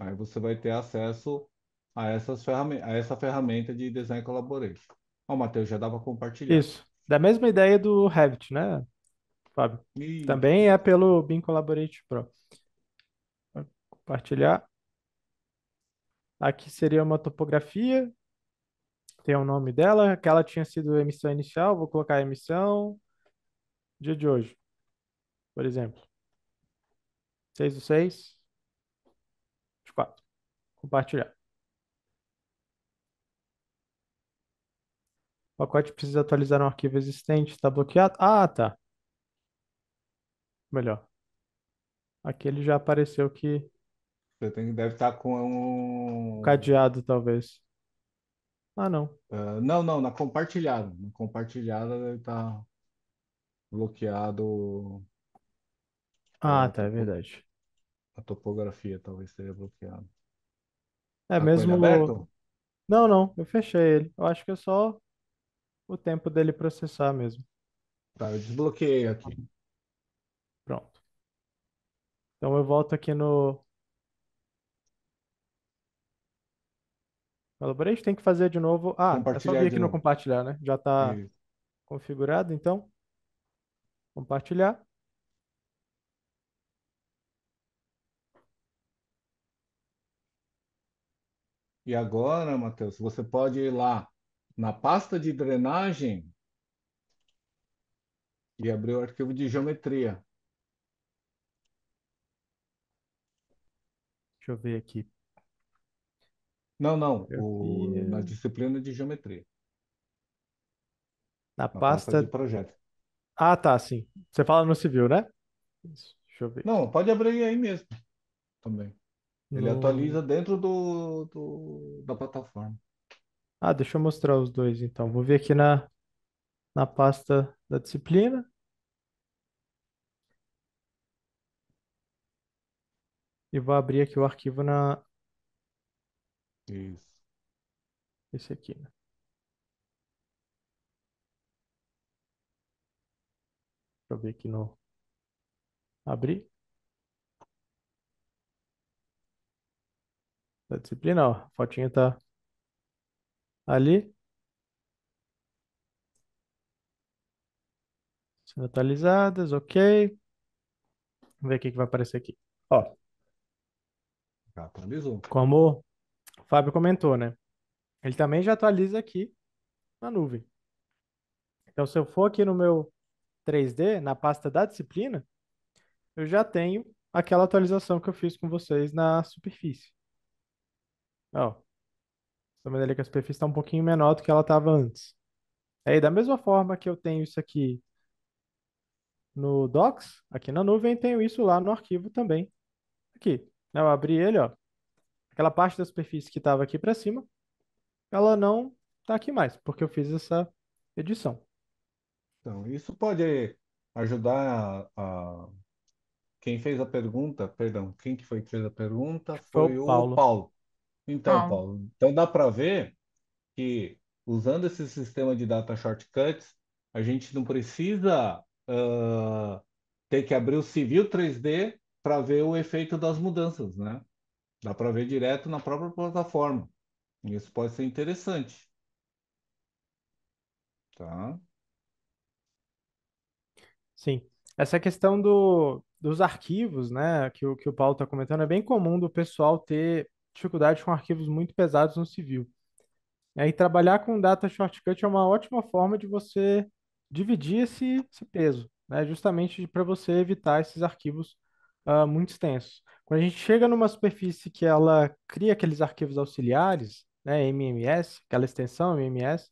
Aí você vai ter acesso a, essas a essa ferramenta de design collaborate. Ó, Matheus, já dá para compartilhar. Isso. Da mesma ideia do Revit, né, Fábio? E... Também é pelo BIM Collaborate Pro. Vou compartilhar. Aqui seria uma topografia tem o nome dela, que ela tinha sido emissão inicial, vou colocar a emissão dia de hoje, por exemplo. 6 do 6, 24. Compartilhar. O pacote precisa atualizar um arquivo existente, está bloqueado. Ah, tá. Melhor. Aqui ele já apareceu que... deve estar tá com um... Cadeado, talvez. Ah, não. Uh, não, não, na compartilhada. Na compartilhada ele tá bloqueado. Ah, tá, é verdade. A topografia talvez seja bloqueada. É Tá com ele mesmo. Não, não, eu fechei ele. Eu acho que é só o tempo dele processar mesmo. Tá, eu desbloqueei aqui. Pronto. Então eu volto aqui no, gente tem que fazer de novo. Ah, é só vir aqui no novo. compartilhar, né? Já está configurado, então. Compartilhar. E agora, Matheus, você pode ir lá na pasta de drenagem e abrir o arquivo de geometria. Deixa eu ver aqui. Não, não, o, Geografia. na disciplina de geometria, Na na pasta pasta. de projeto. Ah, tá, sim. Você fala no civil, né? Isso, Deixa eu ver. Não, pode abrir aí mesmo também. Ele No- atualiza dentro do, do- da plataforma. Ah, deixa eu mostrar os dois então. Vou vir aqui na, na pasta da disciplina. E vou abrir aqui o arquivo na, isso. Esse aqui, né? Deixa eu ver aqui no. Abrir. Da tá disciplina, ó. A fotinha tá ali. Sendo atualizadas, ok. Vamos ver o que que vai aparecer aqui. Ó, Já atualizou. como Fábio comentou, né? Ele também já atualiza aqui na nuvem. Então, se eu for aqui no meu 3D, na pasta da disciplina, eu já tenho aquela atualização que eu fiz com vocês na superfície. Ó, estão vendo ali que a superfície está um pouquinho menor do que ela estava antes. Aí, é, da mesma forma que eu tenho isso aqui no Docs, aqui na nuvem, tenho isso lá no arquivo também. Aqui. Né, eu abri ele, ó aquela parte da superfície que estava aqui para cima, ela não está aqui mais, porque eu fiz essa edição. Então, isso pode ajudar a, a... Quem fez a pergunta, perdão, quem que foi que fez a pergunta foi, foi o Paulo. Paulo. Então, Paulo. Paulo, então dá para ver que usando esse sistema de data shortcuts, a gente não precisa uh, ter que abrir o civil 3D para ver o efeito das mudanças, né? Dá para ver direto na própria plataforma. Isso pode ser interessante. Tá? Sim. Essa questão do, dos arquivos, né, que o, que o Paulo está comentando, é bem comum do pessoal ter dificuldade com arquivos muito pesados no civil. É, e trabalhar com data shortcut é uma ótima forma de você dividir esse, esse peso, né, justamente para você evitar esses arquivos uh, muito extensos. Quando a gente chega numa superfície que ela cria aqueles arquivos auxiliares, né, MMS, aquela extensão MMS,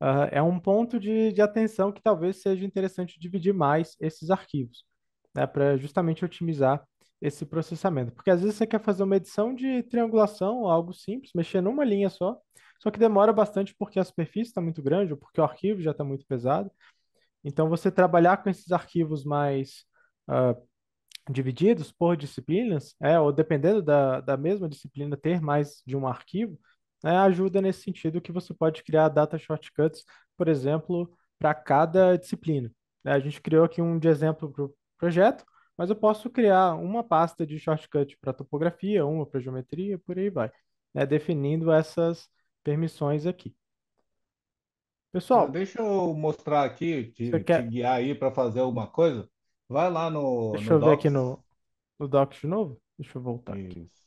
uh, ah, é um ponto de, de atenção que talvez seja interessante dividir mais esses arquivos, né, para justamente otimizar esse processamento. Porque às vezes você quer fazer uma edição de triangulação, algo simples, mexer numa linha só, só que demora bastante porque a superfície está muito grande ou porque o arquivo já está muito pesado. Então, você trabalhar com esses arquivos mais uh, divididos por disciplinas, é, ou dependendo da, da mesma disciplina ter mais de um arquivo, é, ajuda nesse sentido que você pode criar data shortcuts, por exemplo, para cada disciplina. É, a gente criou aqui um de exemplo para o projeto, mas eu posso criar uma pasta de shortcut para topografia, uma para geometria, por aí vai, né, definindo essas permissões aqui. Pessoal, deixa eu mostrar aqui, te, te quer... guiar aí para fazer alguma coisa. Vai lá no. Deixa no eu ver Docs. aqui no, no Docs de novo. Deixa eu voltar aqui. Isso.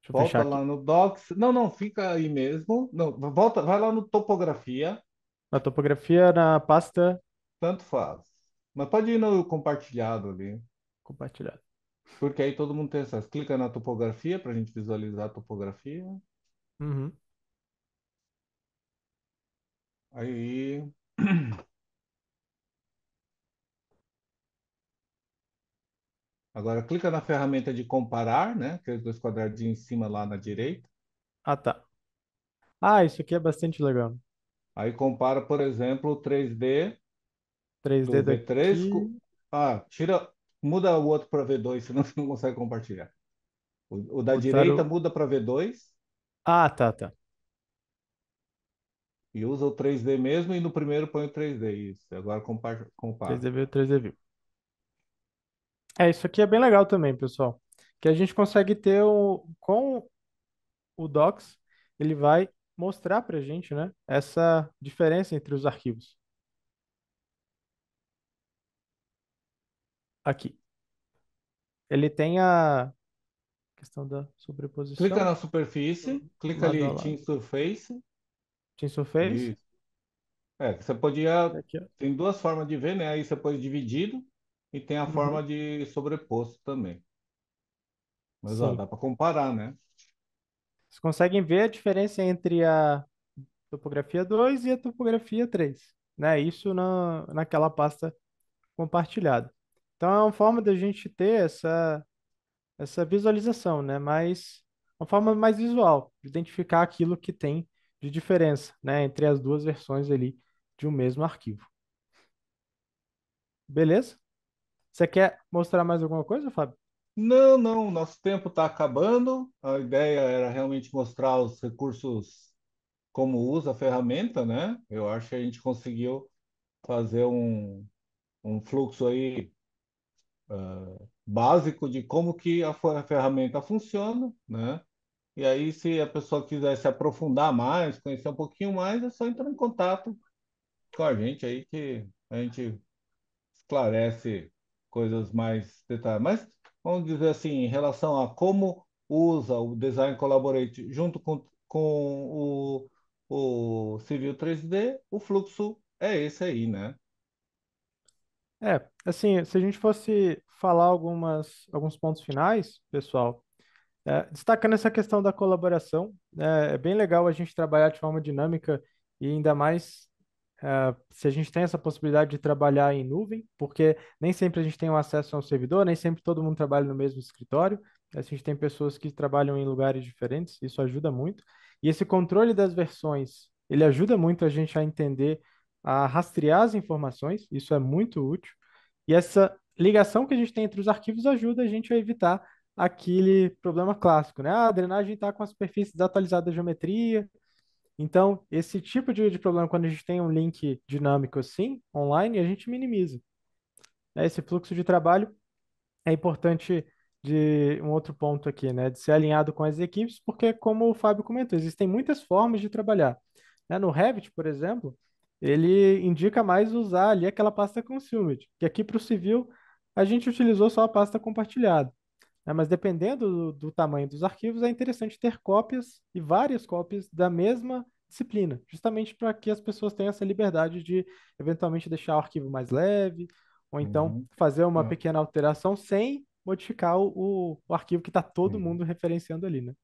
Deixa eu volta lá no Docs. Não, não, fica aí mesmo. Não, volta, vai lá no Topografia. Na topografia, na pasta. Tanto faz. Mas pode ir no compartilhado ali. Compartilhado. Porque aí todo mundo tem acesso. Clica na topografia para a gente visualizar a topografia. Uhum. Aí. <clears throat> Agora clica na ferramenta de comparar, né? Aqueles dois quadradinhos em cima lá na direita. Ah, tá. Ah, isso aqui é bastante legal. Aí compara, por exemplo, o 3D 3D do daqui. V3 Ah, tira, muda o outro para V2, <laughs> senão você não consegue compartilhar. O, o da direita muda para V2. Ah, tá, tá. E usa o 3D mesmo e no primeiro põe o 3D. Isso. Agora compara. compara. 3D view, 3D view. É, isso aqui é bem legal também, pessoal. Que a gente consegue ter o, com o docs, ele vai mostrar para a gente, né, essa diferença entre os arquivos. Aqui. Ele tem a questão da sobreposição. Clica na superfície, uhum. clica ali em Team Surface. Team Surface. Isso. É, você podia. Aqui, tem duas formas de ver, né? Aí você pode dividido e tem a uhum. forma de sobreposto também. Mas ó, dá para comparar, né? Vocês conseguem ver a diferença entre a topografia 2 e a topografia 3, né? Isso na, naquela pasta compartilhada. Então é uma forma da gente ter essa, essa visualização, né? Mas uma forma mais visual, de identificar aquilo que tem de diferença, né? Entre as duas versões ali de um mesmo arquivo. Beleza? Você quer mostrar mais alguma coisa, Fábio? Não, não, nosso tempo está acabando. A ideia era realmente mostrar os recursos, como usa a ferramenta, né? Eu acho que a gente conseguiu fazer um, um fluxo aí uh, básico de como que a ferramenta funciona, né? E aí, se a pessoa quiser se aprofundar mais, conhecer um pouquinho mais, é só entrar em contato com a gente aí que a gente esclarece coisas mais detalhadas. Mas vamos dizer assim, em relação a como usa o design collaborate junto com, com o, o Civil 3D, o fluxo é esse aí, né? É, assim, se a gente fosse falar algumas, alguns pontos finais, pessoal, é, destacando essa questão da colaboração, é, é bem legal a gente trabalhar de forma dinâmica e ainda mais Uh, se a gente tem essa possibilidade de trabalhar em nuvem, porque nem sempre a gente tem um acesso ao servidor, nem sempre todo mundo trabalha no mesmo escritório, a gente tem pessoas que trabalham em lugares diferentes, isso ajuda muito. E esse controle das versões, ele ajuda muito a gente a entender, a rastrear as informações, isso é muito útil. E essa ligação que a gente tem entre os arquivos ajuda a gente a evitar aquele problema clássico, né? Ah, a drenagem está com a superfície desatualizada da geometria, então, esse tipo de, de problema, quando a gente tem um link dinâmico assim, online, a gente minimiza. Né? Esse fluxo de trabalho é importante de um outro ponto aqui, né? De ser alinhado com as equipes, porque, como o Fábio comentou, existem muitas formas de trabalhar. Né? No Revit, por exemplo, ele indica mais usar ali aquela pasta consumed, que aqui para o civil a gente utilizou só a pasta compartilhada. Né? Mas dependendo do, do tamanho dos arquivos, é interessante ter cópias e várias cópias da mesma disciplina, justamente para que as pessoas tenham essa liberdade de eventualmente deixar o arquivo mais leve, ou então uhum. fazer uma uhum. pequena alteração sem modificar o, o arquivo que está todo uhum. mundo referenciando ali, né?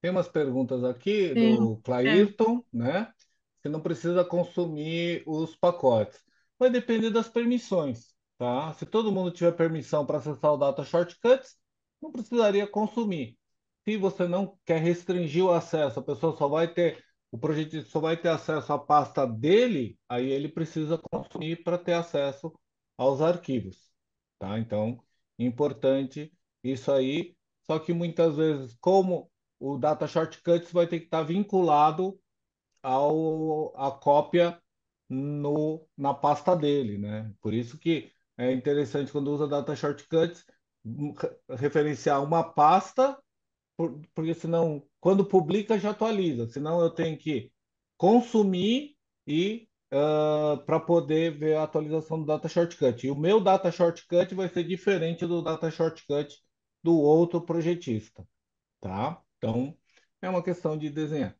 Tem umas perguntas aqui Sim. do Clairton, é. né? Você não precisa consumir os pacotes. Vai depender das permissões, tá? Se todo mundo tiver permissão para acessar o Data Shortcuts, não precisaria consumir. Se você não quer restringir o acesso, a pessoa só vai ter o projeto só vai ter acesso à pasta dele, aí ele precisa consumir para ter acesso aos arquivos, tá? Então, importante isso aí, só que muitas vezes como o data shortcuts vai ter que estar vinculado ao a cópia no na pasta dele, né? Por isso que é interessante quando usa data shortcuts referenciar uma pasta, porque senão, quando publica, já atualiza. Senão, eu tenho que consumir e uh, ah, para poder ver a atualização do Data Shortcut. E o meu Data Shortcut vai ser diferente do Data Shortcut do outro projetista. Tá? Então, é uma questão de desenhar.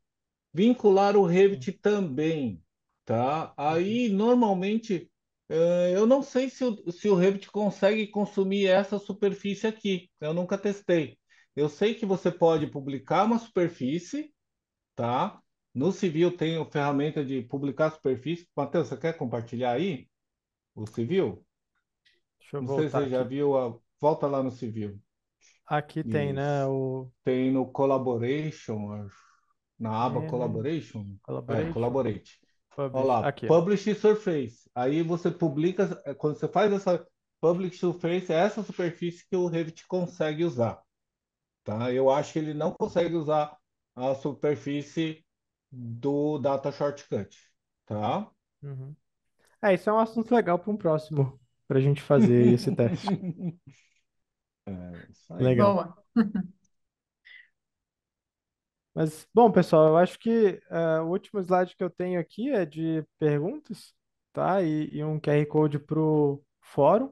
Vincular o Revit também. Tá? Aí, uhum. normalmente, ah, eu não sei se o, se o Revit consegue consumir essa superfície aqui. Eu nunca testei. Eu sei que você pode publicar uma superfície, tá? No civil tem a ferramenta de publicar superfície. Matheus, você quer compartilhar aí o civil? Deixa eu não sei se você aqui. já viu. A... Volta lá no civil. Aqui Isso. tem, né? O... Tem no Collaboration, acho. Na aba né? é, Collaboration? Collaboration. É, Collaborate. Publish. Olha lá, Aqui, Publish ó. Surface. Aí você publica, é, quando você faz essa Publish Surface, é essa superfície que o Revit consegue usar. Tá? Eu acho que ele não consegue usar a superfície do Data Shortcut. Tá? Uhum. É, isso é um assunto legal para um próximo, para a gente fazer <laughs> esse teste. É, Legal. Boa. <laughs> Mas, bom, pessoal, eu acho que eh, o último slide que eu tenho aqui é de perguntas, tá? E, e um QR Code para o fórum.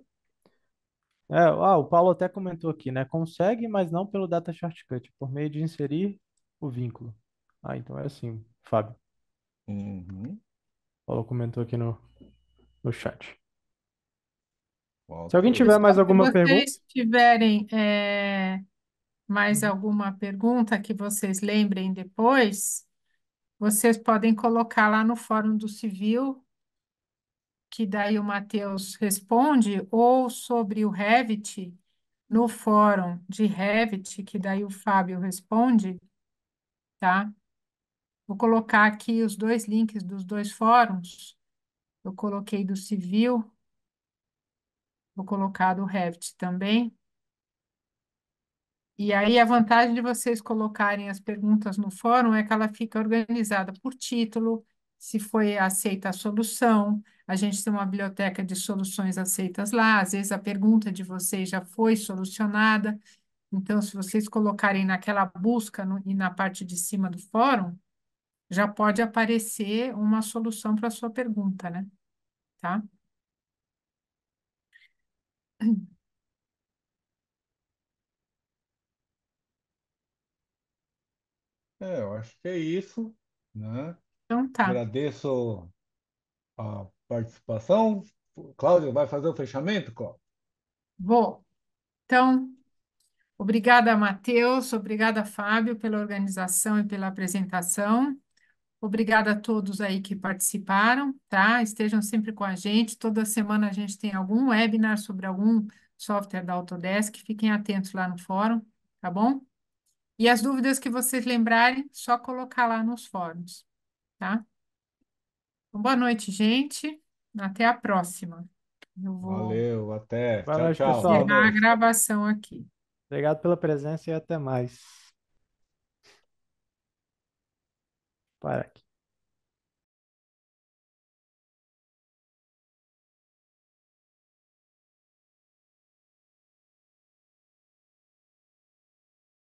É, ah, o Paulo até comentou aqui, né? Consegue, mas não pelo Data Shortcut, por meio de inserir o vínculo. Ah, então é assim, Fábio. Uhum. Paulo comentou aqui no, no chat. Se alguém tiver mais alguma Se pergunta. vocês tiverem é, mais uhum. alguma pergunta que vocês lembrem depois, vocês podem colocar lá no Fórum do Civil, que daí o Matheus responde, ou sobre o Revit, no fórum de Revit, que daí o Fábio responde, tá? Vou colocar aqui os dois links dos dois fóruns. Eu coloquei do civil, vou colocar do Revit também. E aí a vantagem de vocês colocarem as perguntas no fórum é que ela fica organizada por título, se foi aceita a solução. A gente tem uma biblioteca de soluções aceitas lá, às vezes a pergunta de vocês já foi solucionada. Então, se vocês colocarem naquela busca no, e na parte de cima do fórum, já pode aparecer uma solução para a sua pergunta, né? Tá? É, eu acho que é isso, né? Então tá. Agradeço a participação. Cláudio, vai fazer o fechamento, Cláudio? Vou. Então, obrigada, Matheus, obrigada, Fábio, pela organização e pela apresentação. Obrigada a todos aí que participaram, tá? Estejam sempre com a gente. Toda semana a gente tem algum webinar sobre algum software da Autodesk. Fiquem atentos lá no fórum, tá bom? E as dúvidas que vocês lembrarem, só colocar lá nos fóruns, tá? Então, boa noite, gente. Até a próxima. Eu vou Valeu, até. Boa Tchau, noite, tchau. pessoal. a gravação aqui. Obrigado pela presença e até mais. Para aqui.